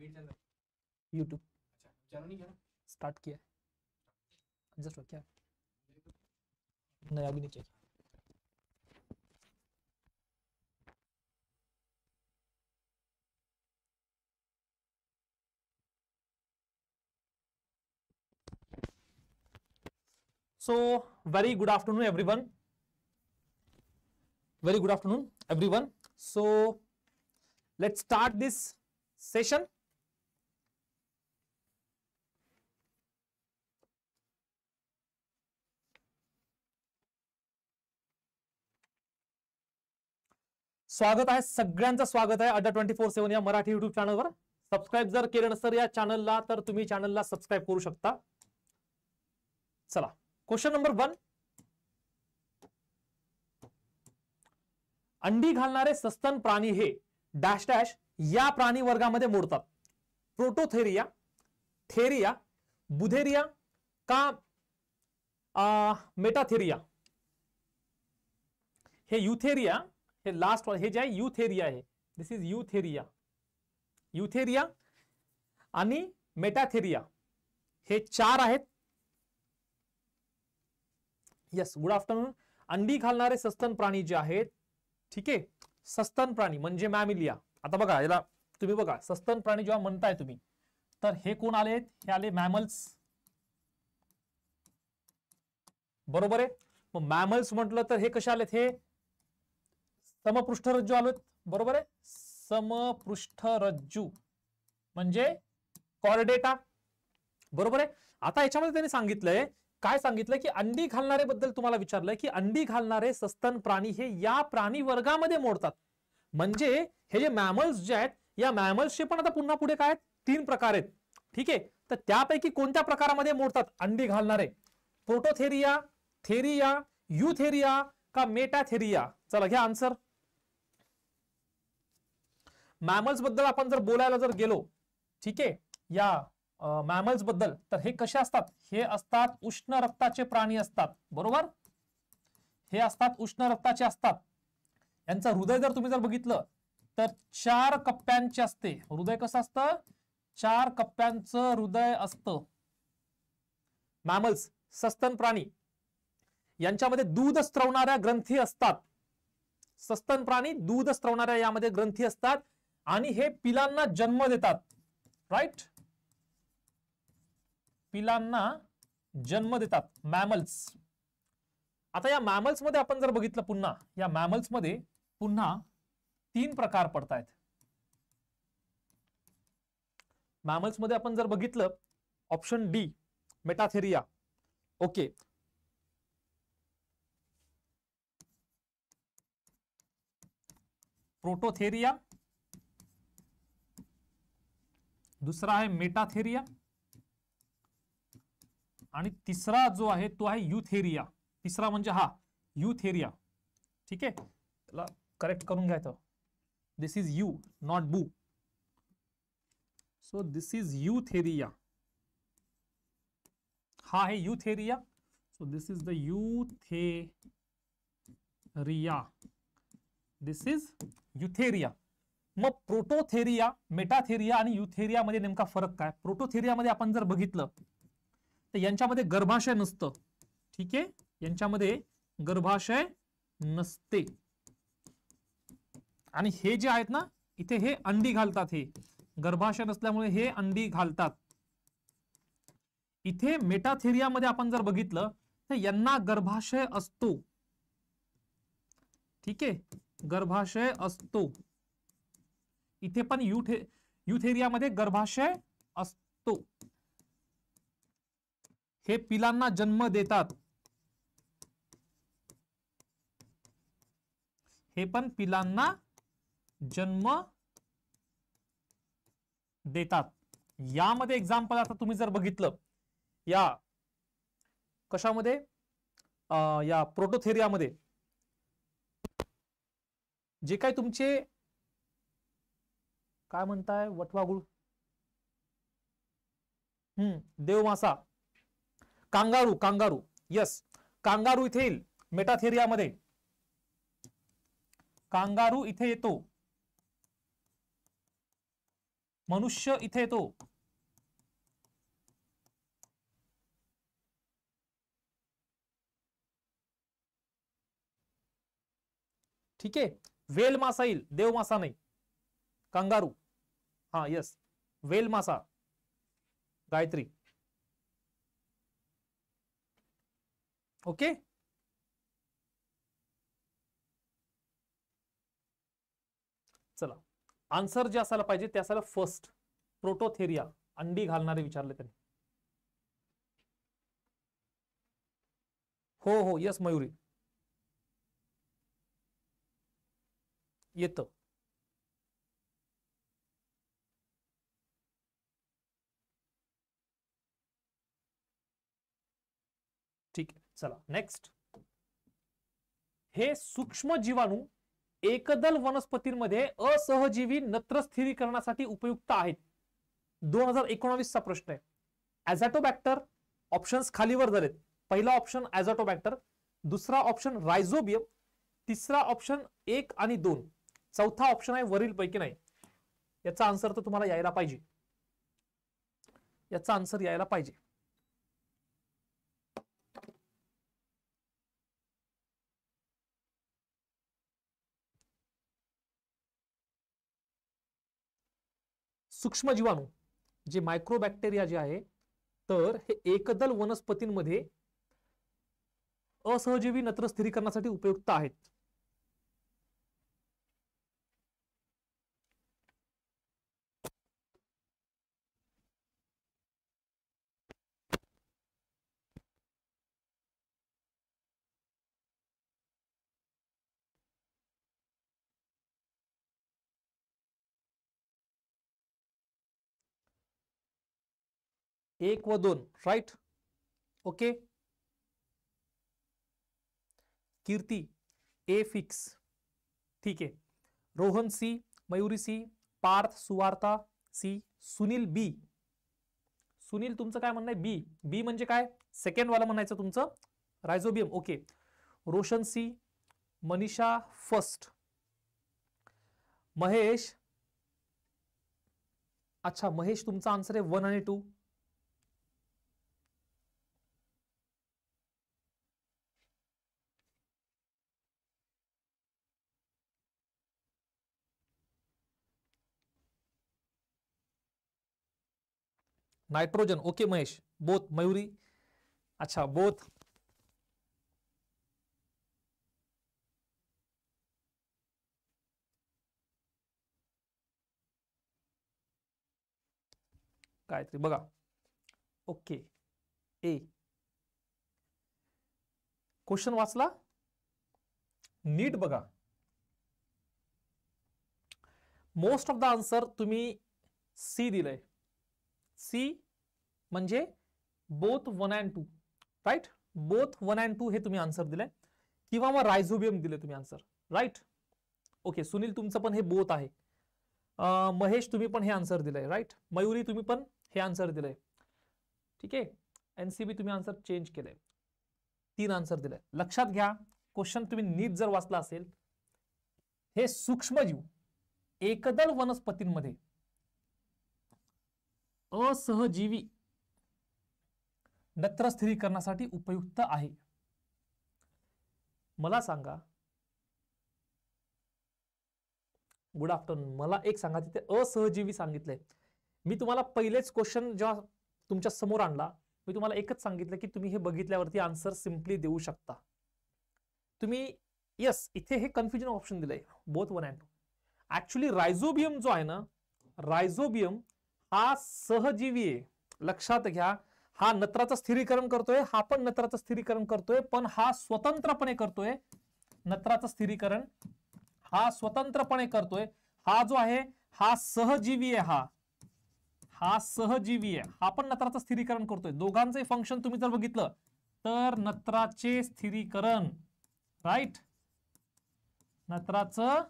YouTube start किया just हो क्या नया भी नहीं चाहिए so very good afternoon everyone very good afternoon everyone so let's start this session स्वागत है सगळ्यांचं स्वागत आहे अड्डा ट्वेंटी फोर सेव्हन या मराठी युट्यूब चॅनलवर जर केलं नसेल या चॅनलला करू शकता चला क्वेश्चन नंबर वन अंडी घालणारे सस्तन प्राणी हे डॅश डॅश या प्राणी वर्गामध्ये मोडतात प्रोटोथेरिया थेरिया बुधेरिया का मेटाथेरिया अं, युथेरिया हे लास्ट वन हे जे आहे युथेरिया है दिस इज युथेरिया युथेरिया आणि मेटाथेरिया हे चार आहेत यस गुड आफ्टरनून अंडी घालणारे सस्तन प्राणी जे आहेत ठीक आहे सस्तन प्राणी म्हणजे मॅमिलिया आता बघा याला तुम्ही बघा सस्तन प्राणी जेव्हा म्हणताय तुम्ही तर हे कोण आले हे आले मॅमल्स बरोबर आहे मग मॅमल्स म्हटलं तर हे कसे आलेत हे समपृष्ठरज्जू आलो बरोबर आहे समपृष्ठरज्जू म्हणजे कॉर्डेटा बरोबर आहे आता याच्यामध्ये त्यांनी सांगितलंय काय सांगितलं की अंडी घालणारे तुम्हाला विचारलंय की अंडी घालणारे सस्तन प्राणी हे या प्राणी वर्गामध्ये मोडतात म्हणजे हे जे मॅमल्स जे आहेत या मॅमल्सचे पण आता पुन्हा पुढे काय तीन प्रकार आहेत ठीक आहे तर त्यापैकी कोणत्या प्रकारामध्ये मोडतात अंडी घालणारे प्रोटोथेरिया थेरिया युथेरिया का मेटाथेरिया चला घ्या आन्सर मॅमल्स बद्दल आपण जर बोलायला जर गेलो ठीक आहे या मॅमल्स बद्दल तर हे कसे असतात हे असतात उष्ण रक्ताचे प्राणी असतात बरोबर हे असतात उष्ण रक्ताचे असतात यांचं हृदय जर तुम्ही जर बघितलं तर चार कप्प्यांचे असते हृदय कसं असतं चार कप्प्यांचं हृदय असतं मॅमल्स सस्तन प्राणी यांच्यामध्ये दूध स्त्रवणाऱ्या ग्रंथी असतात सस्तन प्राणी दूध स्त्रवणाऱ्या यामध्ये ग्रंथी असतात आणि जन्म देतात राइट पिना जन्म देता मॅमल्स आता या मॅमल्समध्ये आपण जर बघितलं पुन्हा या मॅमल्समध्ये पुन्हा तीन प्रकार पड़ता पडतायत मॅमल्समध्ये अपन जर बगित option D Metatheria okay Prototheria दुसरा है मेटाथेरिया तीसरा जो है तो है यूथेरिया तिसरा हा युथेरिया ठीक है करेक्ट करून दिस इज यू नॉट बू सो दिस इज युथेरिया हा आहे Eutheria so this is the Eutheria this is Eutheria मग प्रोटोथेरिया मेटाथेरिया आणि युथेरियामध्ये नेमका फरक काय प्रोटोथेरियामध्ये आपण जर बघितलं तर यांच्यामध्ये गर्भाशय नसतं ठीक आहे यांच्यामध्ये गर्भाशय नसते आणि हे जे आहेत ना इथे हे अंडी घालतात हे गर्भाशय नसल्यामुळे हे अंडी घालतात इथे मेटाथेरियामध्ये आपण जर बघितलं तर यांना गर्भाशय असतो ठीक आहे गर्भाशय असतो इथे पण युथ युथेरियामध्ये गर्भाशय असतो हे पिलांना जन्म देतात हे पण पिलांना जन्म देतात यामध्ये एक्झाम्पल आता तुम्ही जर बघितलं या कशामध्ये अं, या प्रोटोथेरियामध्ये जे काही तुमचे काय म्हणताय वटवागुळ हम्म देवमासा कांगारू कांगारू यस कांगारू इथे येईल मेटाथेरियामध्ये कांगारू इथे येतो मनुष्य इथे येतो ठीक आहे वेल मासा येईल देव मासा नाही कांगारू हाँ यस वेलमासा गायत्री ओके चला आंसर जे असायला पाहिजे ते असायला फर्स्ट प्रोटोथेरिया अंडी घालणारे विचारले त्यांनी हो हो यस मयुरी येतं चला नेक्स्ट हे सूक्ष्म जीवाणू एकदल वनस्पतींमध्ये असहजीवी नत्र स्थिरीकरणासाठी उपयुक्त आहेत दोन हजार चा प्रश्न आहे ऍझॅटोबॅक्टर ऑप्शन्स खालीवर झालेत पहिला ऑप्शन ऍझॅटोबॅक्टर दुसरा ऑप्शन रायझोबियम तिसरा ऑप्शन एक आणि दोन चौथा ऑप्शन आहे वरीलपैकी नाही याचा आन्सर तर तुम्हाला यायला पाहिजे याचा आन्सर यायला पाहिजे सूक्ष्म जीवाणू जे मायक्रोबॅक्टेरिया जे आहे तर हे एकदल वनस्पतींमध्ये असहजीवी नत्र स्थिरीकरणासाठी उपयुक्त आहेत एक व दोन right okay Kirti A fix ठीक आहे Rohan C Mayuri C Parth Suvarta C Sunil B Sunil तुमचं काय बी बी म्हणजे काय वाला म्हणायचं तुमचं Rhizobium okay Roshan C Manisha first Mahesh अच्छा महेश तुमचा आंसर है वन आणि two nitrogen okay Mahesh both Mayuri अच्छा both Gayatri okay A question वाचला नीट बगा मोस्ट ऑफ द आंसर तुम्ही सी दिल सी म्हणजे both one and two right both one and two हे तुम्ही आन्सर दिलंय किंवा मग रायझोबियम दिले तुम्ही आन्सर राईट ओके सुनील तुमचं पण हे बोथ आहे महेश तुम्ही पण हे आन्सर दिलंय राईट मयुरी तुम्ही पण हे आन्सर दिलंय ठीक आहे एनसीबी तुम्ही आन्सर चेंज केलंय तीन आन्सर दिलंय लक्षात घ्या क्वेश्चन तुम्ही नीट जर वाचला असेल हे सूक्ष्मजीव एकदल वनस्पतींमध्ये असहजीवी नत्रस्थिरीकरणासाठी उपयुक्त आहे मला सांगा गुड आफ्टरनून मला एक सांगा तिथे असहजीवी सांगितले मी तुम्हाला पहिलेच क्वेश्चन जेव्हा तुमच्या समोर आणला मी तुम्हाला एकच सांगितलं की तुम्ही हे बघितल्यावरती आन्सर सिम्पली देऊ शकता तुम्ही यस इथे हे कन्फ्युजन ऑप्शन दिलंय both one and two actually rhizobium जो आहे ना रायझोबियम हा सहजीवी आहे लक्षात घ्या हा नत्राचं स्थिरीकरण करतोय हा पण नत्राचं स्थिरीकरण करतोय पण हा स्वतंत्रपणे करतोय नत्राचं स्थिरीकरण हा स्वतंत्रपणे करतोय हा जो आहे हा सहजीवी आहे हा हा सहजीवी आहे हा पण नत्राचं स्थिरीकरण करतोय दोघांचं फंक्शन तुम्ही जर बघितलं तर नत्राचे स्थिरीकरण राईट नत्राचं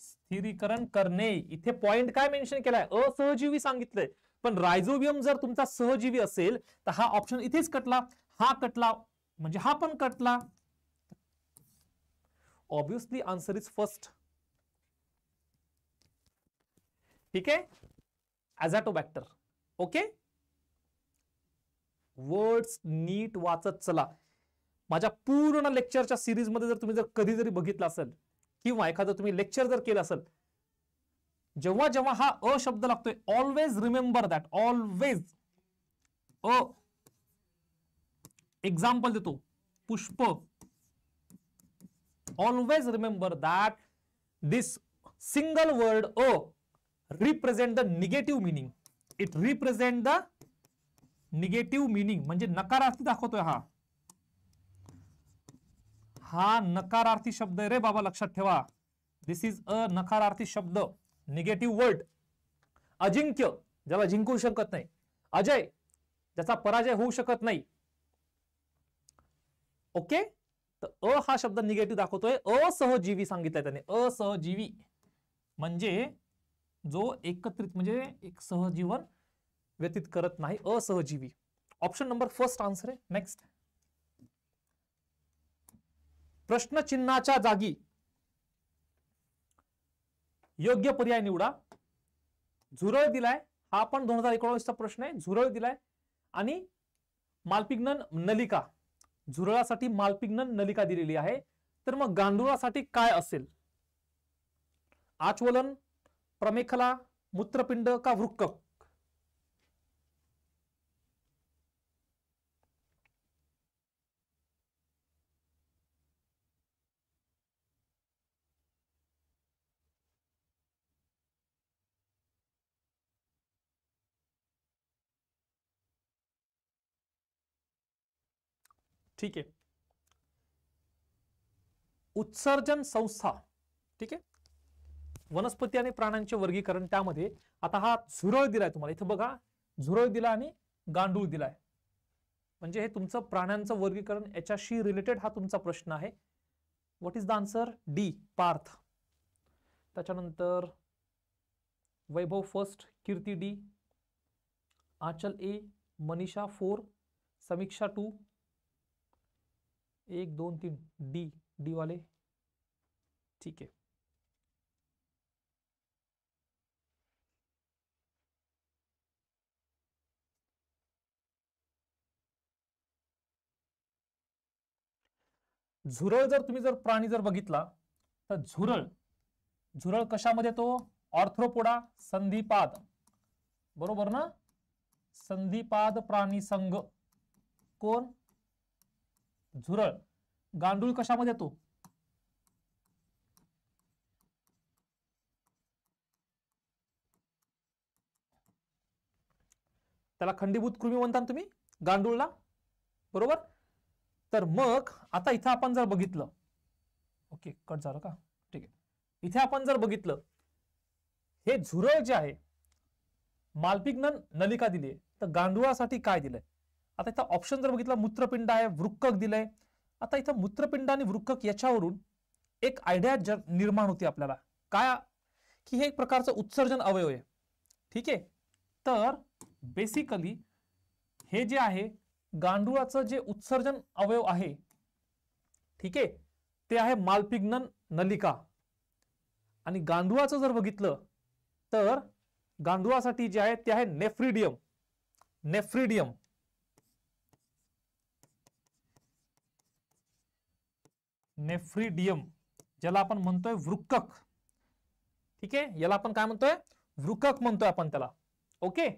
स्थिरीकरण करणे इथे पॉइंट काय मेन्शन केलाय असहजीवी सांगितलंय पण जर तुमचा सहजीवी तो हा ऑप्शन इथेच कटला हा कटला हा कटला ऑब्विसली आन्सर इज फर्स्ट ठीक है ऍझॅटोबॅक्टर ओके वर्ड्स नीट वाचत चला माझ्या पूर्ण लेक्चरच्या सिरीजमध्ये जर तुम्ही जर कधी जरी बघितलं असेल किंवा एखादं तुम्ही लेक्चर जर केलं असेल जेव जेव हा अ शब्द लगते always remember that always a example देतो पुष्प always remember that this single word a represent the negative meaning it represent the negative meaning म्हणजे नकारार्थी दाखवतोय हा हा नकारार्थी शब्द है रे बाबा लक्षा दिस इज अ नकारार्थी शब्द निगेटिव वर्ड अजिंक्य ज्याला जिंकू शकत नाही अजय ज्याचा पराजय होऊ शकत नाही ओके तर अ हा शब्द निगेटिव्ह दाखवतोय असहजीवी सांगितलंय त्याने असहजीवी म्हणजे जो एकत्रित म्हणजे एक सहजीवन व्यतीत करत नाही असहजीवी ऑप्शन नंबर फर्स्ट आन्सर आहे नेक्स्ट प्रश्नचिन्हाच्या जागी योग्य पर्याय निवडा झुरळ दिलाय हा पण दोन हजार एकोणावीसचा प्रश्न आहे झुरळ दिलाय आणि मालपिग्नन नलिका झुरळासाठी मालपिग्नन नलिका दिलेली आहे तर मग गांधुळासाठी काय असेल आचवलन प्रमेखला मूत्रपिंड का वृक्क ठीक है उत्सर्जन संस्था ठीक आहे वनस्पती आणि प्राण्यांचे वर्गीकरण त्यामध्ये आता हा झुरळ दिलाय तुम्हाला इथं बघा दिला आणि गांडूळ दिलाय म्हणजे वर्गीकरण याच्याशी रिलेटेड हा तुमचा प्रश्न है what is the answer D Parth त्याच्यानंतर Vaibhav first Kirti D Aanchal A Manisha four Samiksha two एक दोन तीन डी डी वाले ठीक है झुरळ जर तुम्ही जर प्राणी जर बघितला तर झुरळ झुरळ कशामध्ये येतो ऑर्थ्रोपोडा संधिपाद बरोबर ना संधिपाद प्राणी संघ कोण झुरळ गांडूळ कशामध्ये येतो त्याला खंडीभूत कृमी म्हणता तुम्ही गांडूळला बरोबर तर मग आता इथं आपण जर बघितलं ओके कट झालं का ठीक आहे इथे आपण जर बघितलं हे झुरळ जे आहे मालपिक नलिका दिली तर गांडुळासाठी काय दिलंय आता इथं ऑप्शन जर बघितलं मूत्रपिंड आहे वृक्कक दिलंय आता इथं मूत्रपिंड आणि वृक्कक याच्यावरून एक आयडिया निर्माण होती आपल्याला काय की हे एक प्रकारचं उत्सर्जन अवयव आहे ठीक आहे तर बेसिकली हे जे आहे गांडुळाचं जे उत्सर्जन अवयव आहे ठीक आहे ते आहे मालपिग्नन नलिका आणि गांडुळाचं जर बघितलं तर गांडुळासाठी जे आहे ते आहे नेफ्रिडियम नेफ्रिडियम नेफ्रिडियम ज्याला आपण म्हणतोय वृक्कक ठीक आहे याला आपण काय म्हणतोय वृकक म्हणतोय आपण त्याला ओके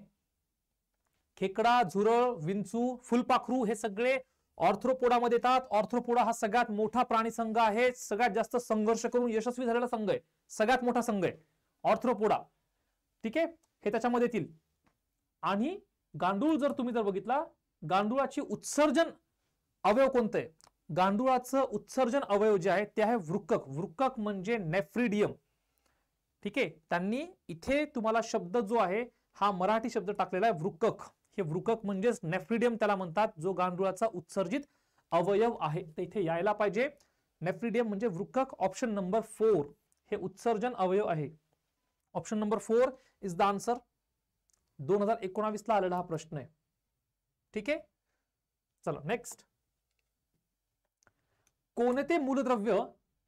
खेकडा झुरळ विंचू फुलपाखरू हे सगळे ऑर्थ्रोपोडामध्ये येतात ऑर्थ्रोपोडा हा सगळ्यात मोठा प्राणी संघ आहे सगळ्यात जास्त संघर्ष करून यशस्वी झालेला संघ आहे सगळ्यात मोठा संघ आहे ऑर्थ्रोपोडा ठीक आहे हे त्याच्यामध्ये येतील आणि गांडूळ जर तुम्ही जर बघितला गांडुळाची उत्सर्जन अवयव कोणते गांडुळाचं उत्सर्जन अवयव जे आहे ते आहे वृक्कक वृक्कक म्हणजे नेफ्रिडियम ठीक आहे त्यांनी इथे तुम्हाला शब्द जो आहे हा मराठी शब्द टाकलेला आहे वृक्कक हे वृकक म्हणजेच नेफ्रिडियम त्याला म्हणतात जो गांडुळाचा उत्सर्जित अवयव आहे तर इथे यायला पाहिजे नेफ्रिडियम म्हणजे वृक्कक ऑप्शन नंबर फोर हे उत्सर्जन अवयव आहे option number four is the answer दोन हजार आलेला हा प्रश्न आहे ठीक आहे चला नेक्स्ट कोणते मूलद्रव्य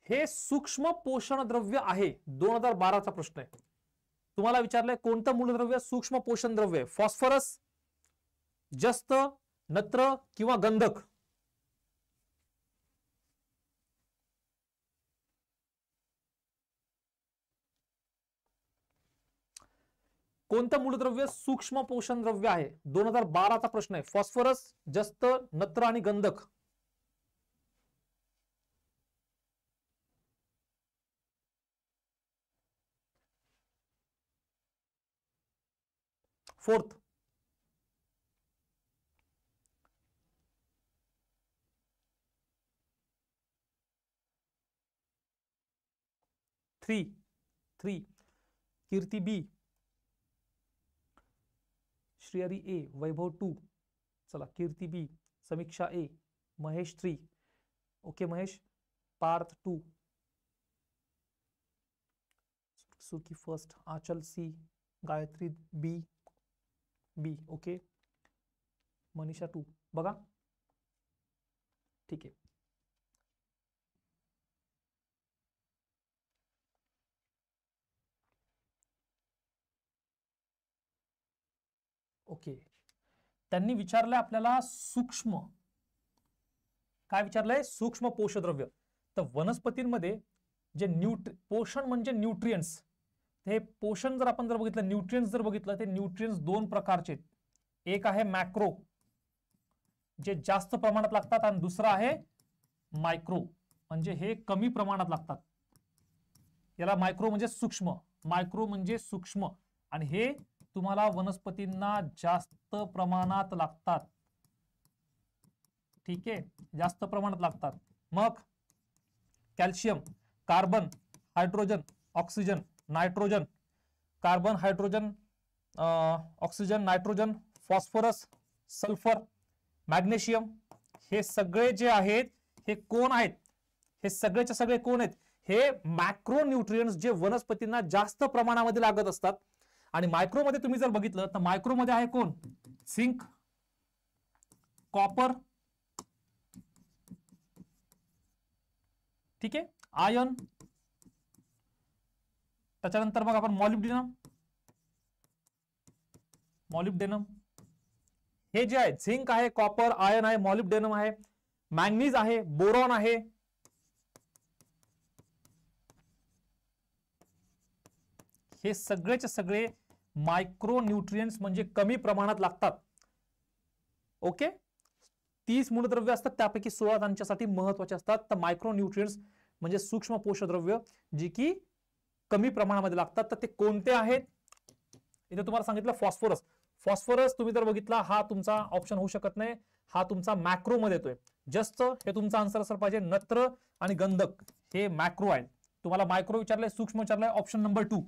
हे सूक्ष्म पोषण द्रव्य आहे दोन हजार बाराचा प्रश्न आहे तुम्हाला विचारलंय कोणतं मूलद्रव्य सूक्ष्म पोषण द्रव्य फॉस्फरस जस्त नत्र किंवा गंधक कोणतं मूलद्रव्य सूक्ष्म पोषण द्रव्य आहे दोन हजार बाराचा प्रश्न आहे फॉस्फरस जस्त नत्र आणि गंधक fourth three three Kirti B Shrihari A Vaibhav two चला Kirti B Samiksha A Mahesh three okay Mahesh Parth two Surkhi first Aanchal C Gayatri B B okay Manisha two बघा ठीक आहे ओके त्यांनी विचारलंय सूक्ष्म काय विचारलंय सूक्ष्म पोषद्रव्य तर वनस्पतींमध्ये जे न्यूट्री पोषण म्हणजे पोषण जर आपण जर बघितलं न्यूट्रियन्स जर बगित न्यूट्रिय न्यूट्रियन्स दोन प्रकारचे एक है मैक्रो जे जास्त प्रमाण लागतात आणि दुसरा है मैक्रो म्हणजे कमी प्रमाण लागतात याला मायक्रो म्हणजे सूक्ष्म मायक्रो म्हणजे सूक्ष्म आणि हे जास्त प्रमाण लागतात ठीक आहे जास्त प्रमाणात लागतात मग calcium carbon hydrogen oxygen nitrogen carbon hydrogen oxygen nitrogen phosphorus sulphur magnesium हे सगळे जे आहेत हे कोण आहेत हे सगळेच्या सगळे कोण आहेत हे मॅक्रो जे वनस्पतींना जास्त प्रमाणामध्ये लागत असतात आणि मायक्रोमध्ये तुम्ही जर बघितलं तर मायक्रोमध्ये आहे कोण सिंक कॉपर ठीक आहे आयन त्याच्यानंतर मग आपण मॉलिब्डिनम मॉलिब्डेनम हे जे आहे झिंक आहे कॉपर आयर्न आहे मॉलिब्डेनम है मैंगनीज है बोरॉन है हे सगळेचे सगळे मायक्रो न्यूट्रियन्स म्हणजे कमी प्रमाणात लागतात ओके तीस मूलद्रव्य असतात त्यापैकी सोळा त्यांच्यासाठी महत्वाचे असतात तर मायक्रो न्यूट्रियन्स म्हणजे सूक्ष्म पोषद्रव्य जी की कमी प्रमाणामध्ये लागतात तर ते कोणते आहेत इथे तुम्हाला सांगितलं फॉस्फोरस फॉस्फोरस तुम्ही जर बघितला हा तुमचा ऑप्शन होऊ शकत नाही हा तुमचा मॅक्रो मध्ये येतोय जस्त हे तुमचा आन्सर असलं पाहिजे नत्र आणि गंधक हे मॅक्रो आहे तुम्हाला मायक्रो विचारलंय सूक्ष्म विचारलंय ऑप्शन नंबर टू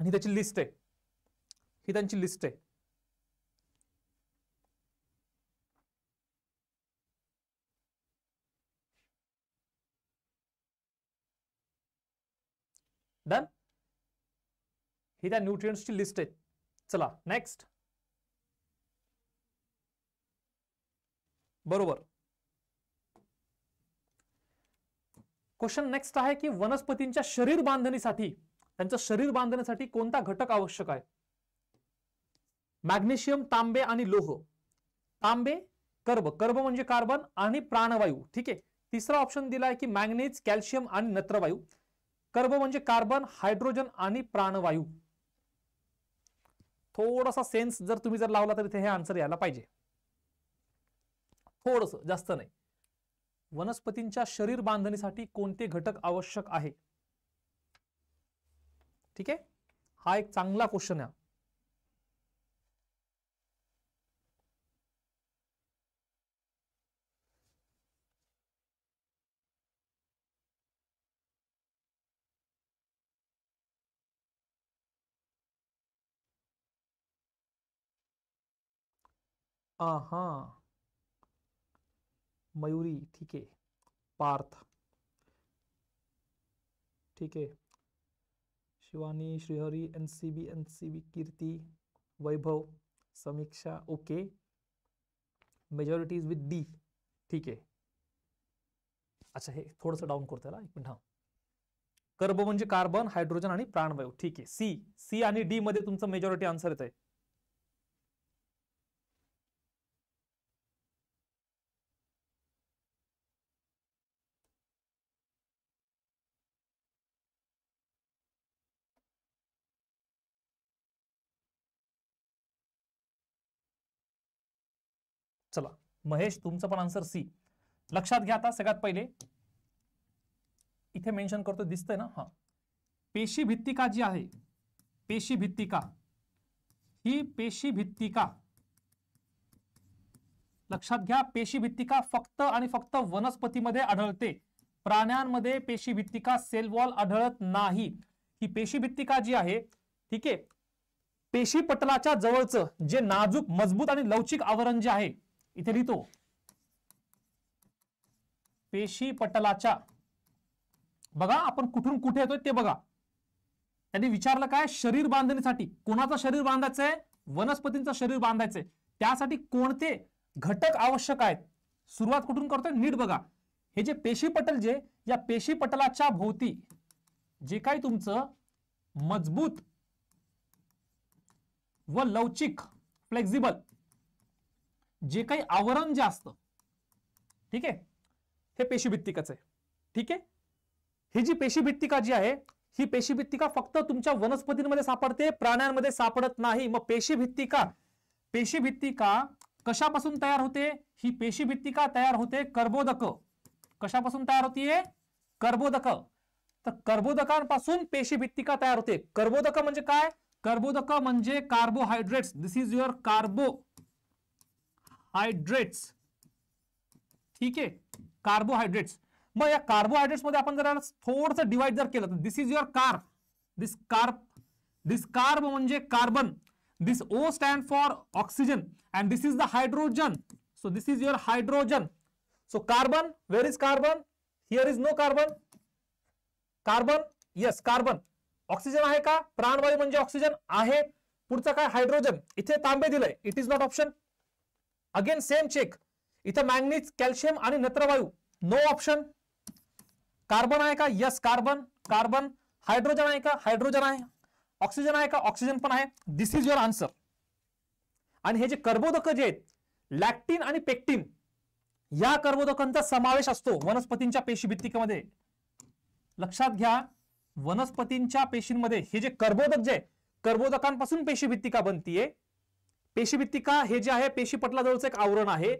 आणि त्याची लिस्ट आहे ही त्यांची लिस्ट आहे हे त्या न्यूट्रियंट्सची लिस्ट आहे चला नेक्स्ट बरोबर क्वेश्चन नेक्स्ट आहे की वनस्पतींच्या शरीर बांधणीसाठी त्यांचा शरीर बांधण्यासाठी कोणता घटक आवश्यक आहे मॅग्नेशियम तांबे आणि लोह तांबे कर्ब कर्ब म्हणजे कार्बन आणि प्राणवायू ठीक आहे तिसरा ऑप्शन दिला आहे की मॅग्नेज कॅल्शियम आणि नत्रवायू कर्ब म्हणजे कार्बन हायड्रोजन आणि प्राणवायू थोडासा सेन्स जर तुम्ही जर लावला तर इथे हे आन्सर यायला पाहिजे थोडस जास्त नाही वनस्पतींच्या शरीर बांधणीसाठी कोणते घटक आवश्यक आहे ठीक आहे हा एक चांगला क्वेश्चन आहे आहा मयूरी ठीक है पार्थ ठीक है Shivani Shrihari NCB NCB Kirti Vaibhav Samiksha okay majority is D ठीक आहे अच्छा हे थोडंसं डाऊन करतो त्याला एक मिनिट हा कर्ब म्हणजे कार्बन हायड्रोजन आणि प्राणवायू ठीक आहे सी सी आणि डी मध्ये तुमचं मेजॉरिटी आन्सर येत आहे चला महेश तुमचं पण आन्सर सी लक्षात घ्या आता सगळ्यात पहिले इथे मेन्शन करतो दिसतंय ना हा पेशी भित्तिका जी आहे पेशी भित्तिका ही पेशी भित्तिका लक्षात घ्या पेशी भित्तिका फक्त आणि फक्त वनस्पतीमध्ये आढळते प्राण्यांमध्ये पेशी भित्तिका सेल वॉल आढळत नाही ही पेशी भित्तिका जी आहे ठीक आहे पेशी पटलाच्या जवळचं जे नाजूक मजबूत आणि लवचिक आवरण जे आहे इथे लिहितो पेशी पटलाच्या बघा आपण कुठून कुठे येतोय ते बघा त्यांनी विचारलं काय शरीर बांधणीसाठी कोणाचं शरीर बांधायचंय वनस्पतींचा वनस्पतींचं शरीर बांधायचंय त्यासाठी कोणते घटक आवश्यक आहेत सुरुवात कुठून करतोय नीट बघा हे जे पेशी पटल जे या पेशी पटलाच्या भोवती जे काही तुमचं मजबूत व लवचिक फ्लेक्झिबल जे काही आवरण जे ठीक है पेशीभित्तिक है ठीक है ही जी पेशीभित्तिका जी है हि पेशीभित्तिका फक्त तुमच्या वनस्पतींमध्ये सापडते प्राण्यांमध्ये सापड़ नाही मग पेशीभित्तिका पेशीभित्तिका कशापासन तैयार होते हि पेशीभित्तिका तैयार होते कर्बोदक तैयार होती है कर्बोदक तो कर्बोदकांपासून पेशीभित्तिका तैयार होते कर्बोदक म्हणजे कर्बोदक म्हणजे this is your carbohydrates ठीक आहे कार्बोहायड्रेट्स मग या कार्बोहायड्रेट्स मध्ये आपण जर थोडस डिवाइड जर केलं तर this is your carb this carb this carb म्हणजे carbon this O stand for oxygen and this is the hydrogen so this is your hydrogen so carbon where is carbon here is no carbon carbon yes carbon oxygen आहे का प्राणवायू म्हणजे oxygen आहे पुढचं काय hydrogen इथे तांबे दिलंय it is not option again same check it manganese calcium आणि नो ऑप्शन कार्बन है का यस कार्बन कार्बन हाइड्रोजन है का हायड्रोजन आहे ऑक्सिजन आहे का ऑक्सिजन पण दिस इज युअर आंसर हे जे कर्बोदक जे लैक्टीन लॅक्टिन आणि या कर्बोदकांचा समावेश असतो वनस्पतींच्या पेशी भित्तिकेमध्ये लक्षात घ्या वनस्पतींच्या पेशींमध्ये जे कर्बोदक जे कर्बोदकांपासून पेशी भित्तिका बनतीये पेशीभित्तिका हे जे आहे पटलाजवळचं एक आवरण आहे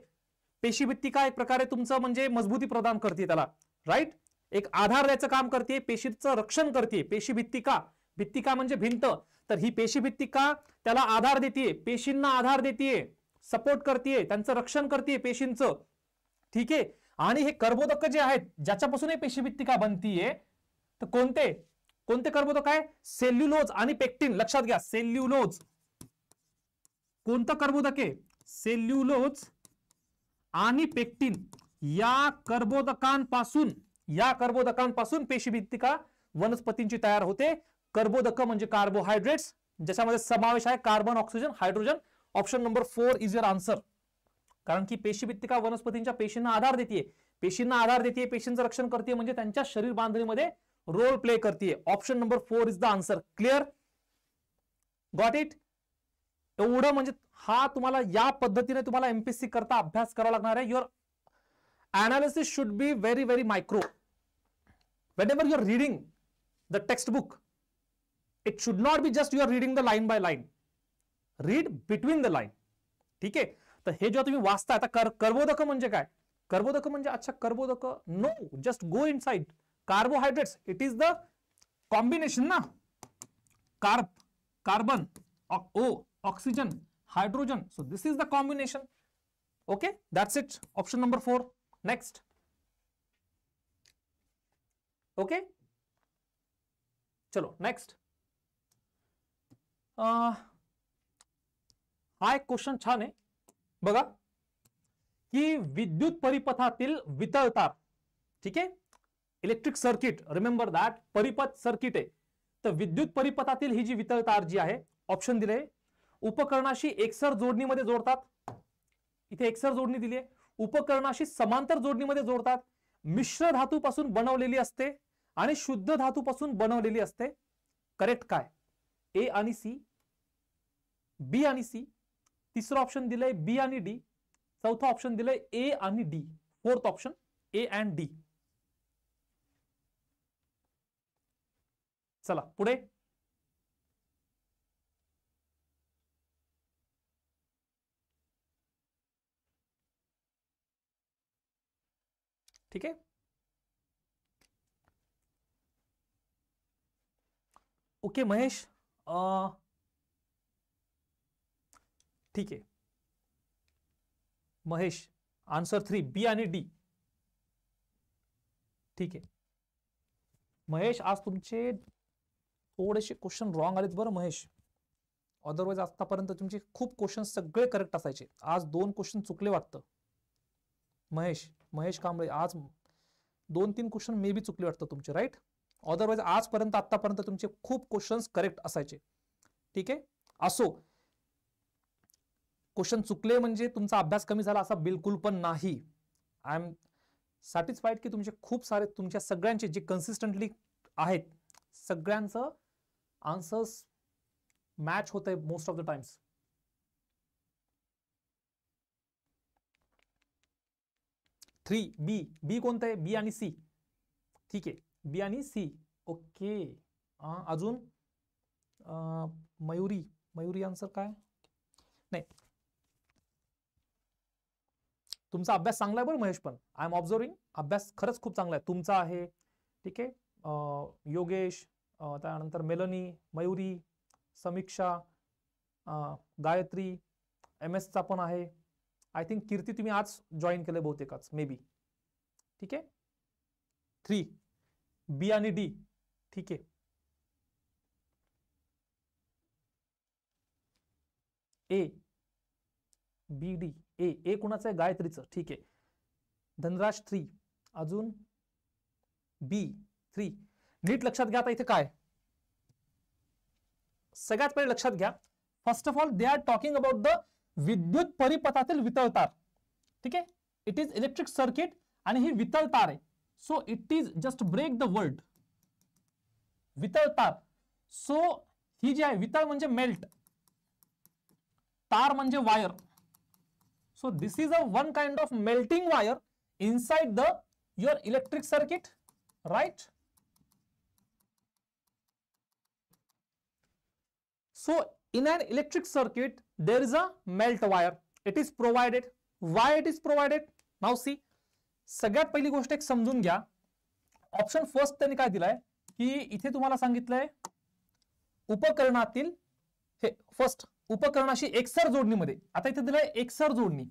पेशी भित्तिका एक प्रकारे तुमचं म्हणजे मजबूती प्रदान करते त्याला राईट एक आधार द्यायचं काम करते पेशीचं रक्षण करते पेशी भित्तिका म्हणजे भिंत तर ही पेशी भित्तिका त्याला आधार देते पेशींना आधार देते सपोर्ट करते त्यांचं रक्षण करते पेशींचं ठीक आहे आणि हे कर्बोदक जे आहेत ज्याच्यापासून हे भित्तिका बनतीये तर कोणते कोणते कर्बोदक आहे सेल्युलोज आणि पेक्टिन लक्षात घ्या सेल्युलोज कोणतं कर्बोदक सेल्युलोज आणि या कर्बोदकांपासून या कर्बोदकांपासून पेशीभित्तिका वनस्पति तैयार होते कर्बोदक म्हणजे कार्बोहायड्रेट्स समावेश है carbon oxygen hydrogen option number four is your answer कारण की पेशीभित्तिका वनस्पति पेशीं आधार देती है पेशीं आधार देती है पेशीं रक्षण करती है शरीर बधनी मे रोल प्ले करती है option number four is the answer clear got it एवढं हा तुम्हाला या पद्धतीने तुम्हाला एमपीसी करता अभ्यास करावा लागणार आहे your analysis should be very very micro whenever your reading the text book it should not be just your reading the line by line read between the line ठीक है तर हे जेव्हा तुम्ही वाचता आता कर कर्बोदक कर्बोदक अच्छा कर्बोदक no just go inside carbohydrates it is the combination ना carb carbon O oxygen hydrogen so this is the combination. Okay, that's it. Option number 4. Next. Okay. चलो नेक्स्ट uh, हा एक क्वेश्चन छान है बघा की विद्युत परिपथा वितळ ठीक है इलेक्ट्रिक सर्किट रिमेम्बर दॅट परिपथ सर्किट है तो विद्युत परिपथा जी वितळ जी आहे ऑप्शन दिले उपकरणाशी एकसर जोडणीमध्ये जोडतात इथे एकसर जोडणी दिली आहे उपकरणाशी समांतर जोडणीमध्ये जोडतात मिश्र धातूपासून बनवलेली असते आणि शुद्ध धातूपासून बनवलेली असते करेक्ट काय ए आणि सी बी आणि सी तिसरं ऑप्शन दिलंय बी आणि डी चौथं ऑप्शन दिलंय ए आणि D fourth option A and D चला पुढे ठीक है ओके महेश uh, ठीक है महेश आंसर थ्री बी आणि डी ठीक आहे महेश आज तुमचे थोड़े क्वेश्चन रॉन्ग आलेत बरं महेश अदरवाइज आतापर्यंत तुमचे खूप क्वेश्चन सगळे करेक्ट आज दोन क्वेश्चन चुकले वाटतं महेश महेश कांबळे आज दोन तीन क्वेश्चन मे बी चुकले वाटतं तुमचे राईट अदरवाईज आजपर्यंत आतापर्यंत तुमचे खूप क्वेश्चन्स करेक्ट असायचे ठीक आहे असो क्वेश्चन चुकले म्हणजे तुमचा अभ्यास कमी झाला असा बिलकुल पण नाही आय एम सॅटिस्फाईड की तुमचे खूप सारे तुमच्या सगळ्यांचे जे कन्सिस्टंटली आहेत सगळ्यांचं आन्सर्स मॅच होत आहे most of the times three B B कोणतं आहे बी आणि सी ठीक आहे बी आणि सी ओके अजून मयुरी मयुरी आन्सर काय नाही तुमचा अभ्यास चांगला आहे बरं महेश पण आय एम ऑब्झर्विंग अभ्यास खरंच खूप चांगला आहे तुमचा आहे ठीक आहे योगेश त्यानंतर मेलनी मयुरी समीक्षा गायत्री एम चा पण आहे आय थिंक कीर्ती तुम्ही आज जॉईन केलं बहुतेकच मे बी ठीक आहे थ्री बी आणि डी ठीक आहे ए बी डी ए ए कुणाचं आहे गायत्रीचं ठीक आहे धनराज थ्री अजून बी थ्री नीट लक्षात घ्या आता इथे काय सगळ्यात पहिले लक्षात घ्या first of all they are talking about the विद्युत परिपथातील वितळ ठीक आहे इट इज इलेक्ट्रिक सर्किट आणि ही वितळ तार आहे so it is just break the world वितळ तार सो ही जी आहे वितळ म्हणजे मेल्ट तार म्हणजे wire so this is a one kind of melting wire inside the your electric circuit right so in an electric circuit there is a melt wire. It is provided. Why it is provided? Now see. सगळ्यात पहिली गोष्ट एक समजून घ्या option first त्यांनी काय दिलाय की इथे तुम्हाला सांगितलंय उपकरणातील हे फर्स्ट उपकरणाशी एकसर जोडणीमध्ये आता इथे दिलंय एकसर जोडणी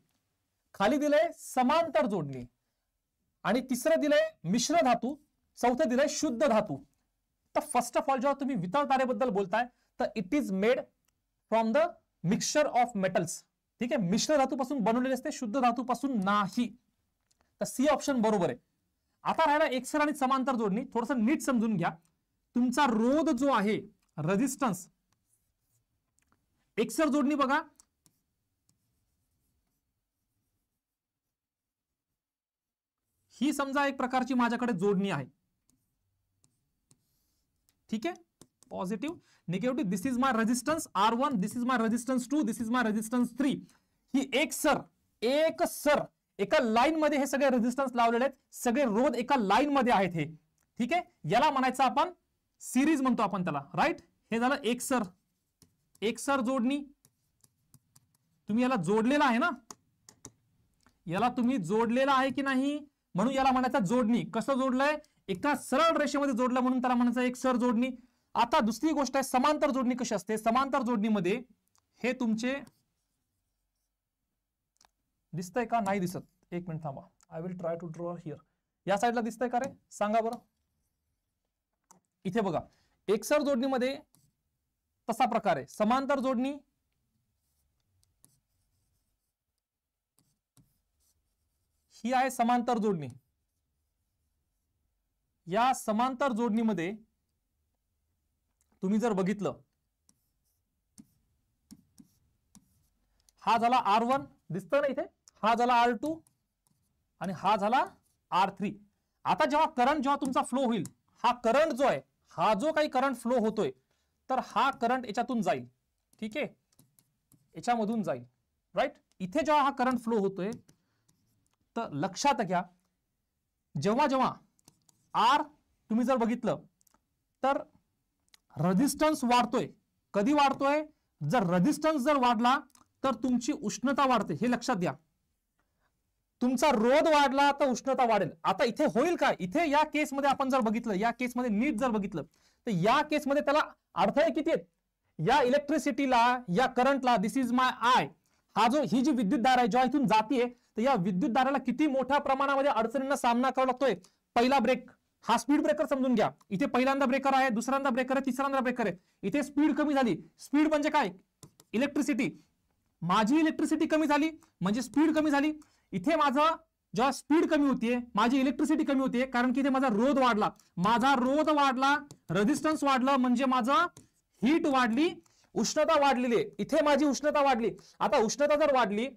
खाली दिलंय समांतर जोडणी आणि तिसरं दिलंय मिश्र धातू चौथं दिलंय शुद्ध धातू तर फर्स्ट ऑफ ऑल जेव्हा तुम्ही वितळ तारेबद्दल बोलताय तर it is made from the mixture of metals ठीक है मिश्र धातूपासून बनवलेले असते शुद्ध धातूपासून नहीं तो सी ऑप्शन बरबर है आता राहिला एक्सर समांतर जोडणी थोडस नीट समजून घ्या तुमचा रोध जो है रेजिस्टन्स एक्सर जोडणी बघा ही समजा एक प्रकारची माझ्याकडे जोडणी है ठीक है positive negative this is my resistance r1 this is my resistance 2 this is my resistance 3 ही एक सर एक सर एका लाईन मध्ये हे सगळे रेझिस्टन्स लावलेले आहेत सगळे रोध एका लाईन मध्ये आहेत हे ठीक आहे याला म्हणायचं आपण सिरीज म्हणतो आपण त्याला राईट हे झालं एक सर एक सर जोडणी तुम्ही याला जोडलेला आहे ना याला तुम्ही जोडलेला आहे की नाही म्हणून याला म्हणायचं जोडणी कसं जोडलंय एका सरळ रेषेमध्ये जोडलं म्हणून त्याला म्हणायचं एक सर जोडणी आता दुसरी गोष्ट है समांतर जोड़नी कशी असते समांतर जोडणीमध्ये तुम्हें तुमचे दिसतंय का नाही दिसत एक मिनट थांबा I will try to draw here या साईडला दिसतंय का रे सांगा बरं इथे बघा एकसर जोडणीमध्ये तसा प्रकार है समांतर जोड़नी ही आहे समांतर जोड़नी या समांतर जोडणीमध्ये तुम्ही जर बघितलं हा झाला आर वन दिसतं ना इथे हा झाला आर टू आणि हा झाला आर थ्री आता जेव्हा करंट जेव्हा तुमचा फ्लो होईल हा करंट जो आहे हा जो काही करंट फ्लो होतोय तर हा करंट याच्यातून जाईल ठीक आहे याच्यामधून जाईल राईट इथे जेव्हा हा करंट फ्लो होतोय तर लक्षात घ्या जेव्हा जेव्हा आर तुम्ही जर बघितलं तर रजिस्टन्स वाढतोय कधी वाढतोय जर रजिस्टन्स जर वाढला तर तुमची उष्णता वाढते हे लक्षात घ्या तुमचा रोध वाढला तर उष्णता वाढेल आता इथे होईल का इथे या केसमध्ये आपण जर बघितलं या केसमध्ये नीट जर बघितलं तर या केसमध्ये त्याला अडथळे किती आहेत या इलेक्ट्रिसिटीला या करंटला दिस इज माय आय हा जो ही जी विद्युत धारा आहे जेव्हा इथून जातीये तर या विद्युत दाराला किती मोठ्या प्रमाणामध्ये अडचणींना सामना करावा लागतोय पहिला ब्रेक हा स्पीड ब्रेकर समजून घ्या इथे पहिल्यांदा ब्रेकर है दुसऱ्यांदा ब्रेकर है तीसरा ब्रेकर है इथे स्पीड कमी स्पीड इलेक्ट्रिसिटी माझी इलेक्ट्रिसिटी कमी झाली म्हणजे स्पीड कमी झाली इथे माझा जेव्हा स्पीड कमी होतीये माझी इलेक्ट्रिसिटी कमी होतीये कारण की इथे माझा रोध वाढला माझा रोध वाढला रेझिस्टन्स वाढलं म्हणजे हीट वाढली उष्णता वाढलेली आहे इथे माझी उष्णता वाढली आता उष्णता जर वाड़ी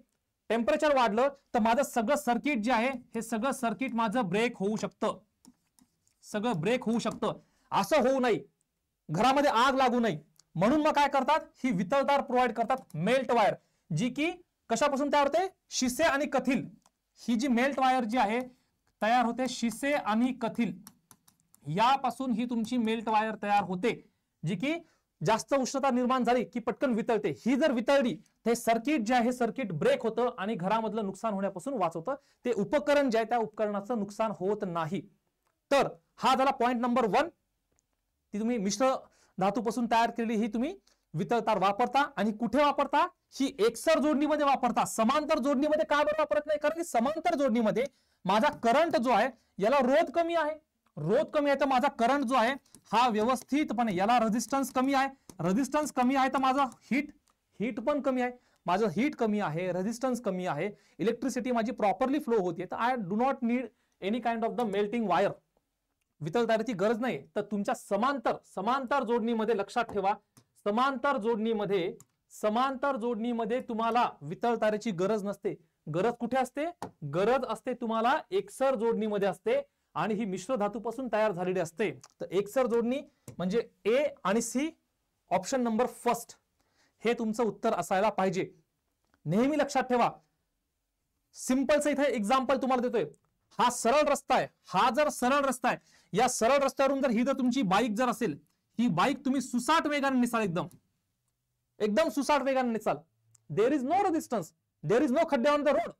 टेम्परेचर वाढलं तर माझं सगळं सर्किट जे है सग सर्किट मज ब्रेक होऊ शकतं सगळं ब्रेक होऊ शकतं असं होऊ नये घरामध्ये आग लागू नये म्हणून मग काय करतात ही वितळदार प्रोव्हाइड करतात मेल्ट वायर जी की कशापासून तयार होते शिसे आणि कथिल ही जी मेल्ट वायर जी आहे तयार होते शिसे आणि कथिल यापासून ही तुमची मेल्ट वायर तयार होते जी की जास्त उष्णता निर्माण झाली की पटकन वितळते ही जर वितळली तर सर्किट जे आहे सर्किट ब्रेक होतं आणि घरामधलं नुकसान होण्यापासून वाचवतं ते उपकरण जे आहे त्या उपकरणाचं नुकसान होत नाही तर हा झाला पॉइंट नंबर वन ती तुम्ही मिश्र धातूपासून तयार केलेली ही तुम्ही वितळतार वापरता आणि कुठे वापरता ही एकसर जोडणीमध्ये वापरता समांतर जोडणीमध्ये का बरं वापरत नाही कारण की समांतर जोडणीमध्ये माझा करंट जो आहे याला रोध कमी आहे रोध कमी आहे तर माझा करंट जो आहे हा व्यवस्थितपणे याला रेझिस्टन्स कमी आहे रेझिस्टन्स कमी आहे तर माझा हीट हीट पण कमी आहे माझं हीट कमी आहे रेझिस्टन्स कमी आहे इलेक्ट्रिसिटी माझी प्रॉपरली फ्लो होते तर I do not need any kind of the melting wire वितरदारीची गरज नाही तर तुमच्या समांतर समांतर जोडणीमध्ये लक्षात ठेवा समांतर जोडणीमध्ये समांतर जोडणीमध्ये तुम्हाला वितरतारेची गरज नसते गरज कुठे असते गरज असते तुम्हाला एकसर जोडणीमध्ये असते आणि ही मिश्र धातूपासून तयार झालेली असते तर एकसर जोडणी म्हणजे ए आणि सी ऑप्शन नंबर फर्स्ट हे तुमचं उत्तर असायला पाहिजे नेहमी लक्षात ठेवा सिंपलचं इथे एक्झाम्पल तुम्हाला देतोय हा सरळ रस्ता आहे हा जर सरळ रस्ता आहे या सरळ रस्त्यावरून जर ही जर तुमची बाईक जर असेल ही बाईक तुम्ही सुसाट वेगाने निसाल एकदम एकदम सुसाट वेगाने निसाल there is no resistance there is no खड्डे on the road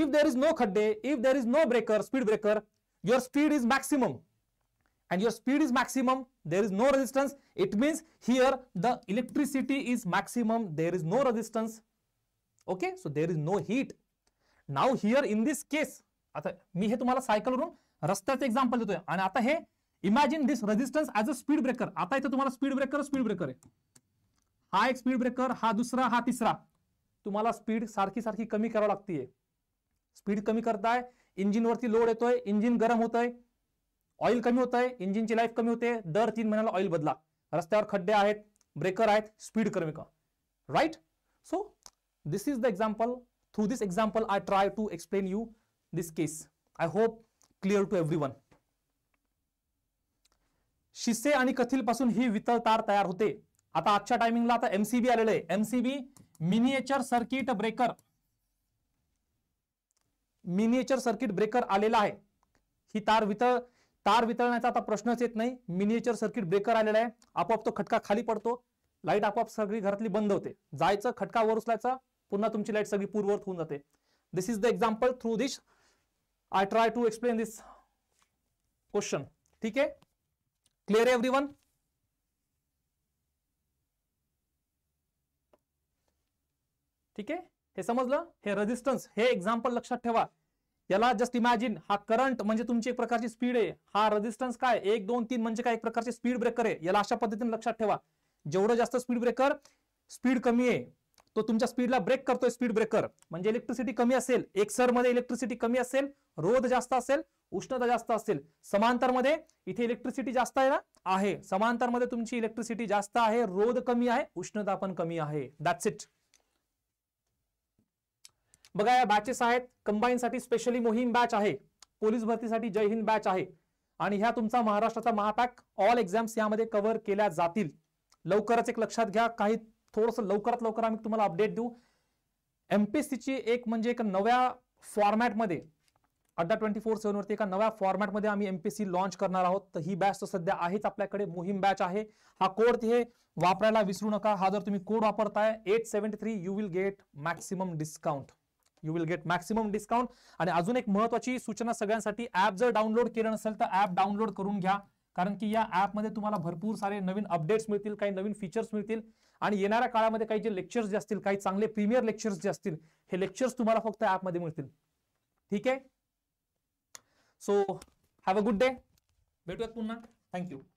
if there is no खड्डे if there is no breaker speed breaker your speed is maximum and your speed is maximum there is no resistance it means here the electricity is maximum there is no resistance okay so there is no heat now here in this case आता मी हे तुम्हाला सायकलवरून रस्त्याचं example देतोय आता हे imagine this resistance as a speed breaker आता इथे तुम्हाला स्पीड ब्रेकर स्पीड ब्रेकर आहे हा एक स्पीड ब्रेकर हा दुसरा हा तिसरा तुम्हाला स्पीड सारखी सारखी कमी करावी लागतीये स्पीड कमी करताय इंजिनवरती लोड येतोय इंजिन गरम होत आहे ऑइल कमी होत आहे इंजिनची लाईफ कमी होते दर तीन महिन्याला ऑइल बदला रस्त्या खड्डे आहेत ब्रेकर है स्पीड कमी का right so this is the example through this example I try to explain you this case. I hope clear to everyone. शिसे आणि कथील पासून ही वितळ तार तयार होते आता आजच्या टायमिंगला आता एमसीबी आलेलं आहे MCB miniature circuit breaker miniature circuit breaker आलेला आहे ही तार वितळ तार वितळण्याचा आता प्रश्नच येत नाही मिनिएचर सर्किट ब्रेकर आलेला आहे आपोआप तो खटका खाली पडतो लाईट आपोआप सगळी घरातली बंद होते जायचं खटका वर उचलायचा पुन्हा तुमची लाईट सगळी पूर्ववत होऊन जाते this is the example through this I try to explain this question ठीक है क्लियर एवरी वन ठीक है हे समजलं हे रेझिस्टन्स याला जस्ट इमॅजिन हा करंट म्हणजे तुमची एक प्रकारची स्पीड है हा रेझिस्टन्स काय एक दोन तीन म्हणजे काय एक प्रकारचे स्पीड ब्रेकर है याला अशा पद्धति लक्षात जेवड़ा जास्त स्पीड ब्रेकर स्पीड कमी है तो तुमच्या स्पीडला ब्रेक करतोय स्पीड ब्रेकर म्हणजे इलेक्ट्रिसिटी कमी असेल एक मध्ये इलेक्ट्रिसिटी कमी असेल रोध जास्त असेल उष्णता जास्त असेल समांतर मध्ये इथे इलेक्ट्रिसिटी जास्त आहे ना आहे मध्ये तुमची इलेक्ट्रिसिटी जास्त आहे रोध कमी आहे उष्णता पण कमी आहे दॅट्स इट बघा या बॅचेस आहेत कंबाईन साठी स्पेशली मोहीम बॅच आहे पोलीस भरतीसाठी जय हिंद बॅच आहे आणि ह्या तुमचा महाराष्ट्राचा महापॅक ऑल एक्झाम्स यामध्ये कव्हर केल्या जातील लवकरच एक लक्षात घ्या काही थोड़स लवकरात लवकर आम्ही तुम्हाला अपडेट देऊ एमपीएससीची एक म्हणजे एका नव्या फॉर्मॅटमध्ये अड्डा ट्वेंटी फोर सेवन वरती नव्या फॉर्मॅटमध्ये आम्ही एमपीसी लॉन्च करणार आहोत तर ही बॅच तर सध्या आहेच आपल्याकडे मोहीम बॅच आहे हा कोड हे विसरू नका हा जर तुम्ही कोड वापरताय eight seventy three you will get maximum discount you will get maximum discount आणि अजून एक महत्वाची सूचना सगळ्यांसाठी ऐप जर डाउनलोड के नसेल डाउनलोड करून घ्या कारण की या भरपूर सारे नवन अपडेट्स मिलते काही नवीन फीचर्स हैं आणि येणाऱ्या काळामध्ये काही जे लेक्चर्स जे असतील काही चांगले प्रीमियर लेक्चर्स जे असतील हे लेक्चर्स तुम्हाला फक्त मध्ये मिळतील ठीक आहे so have a good day भेटूयात पुन्हा थँक्यू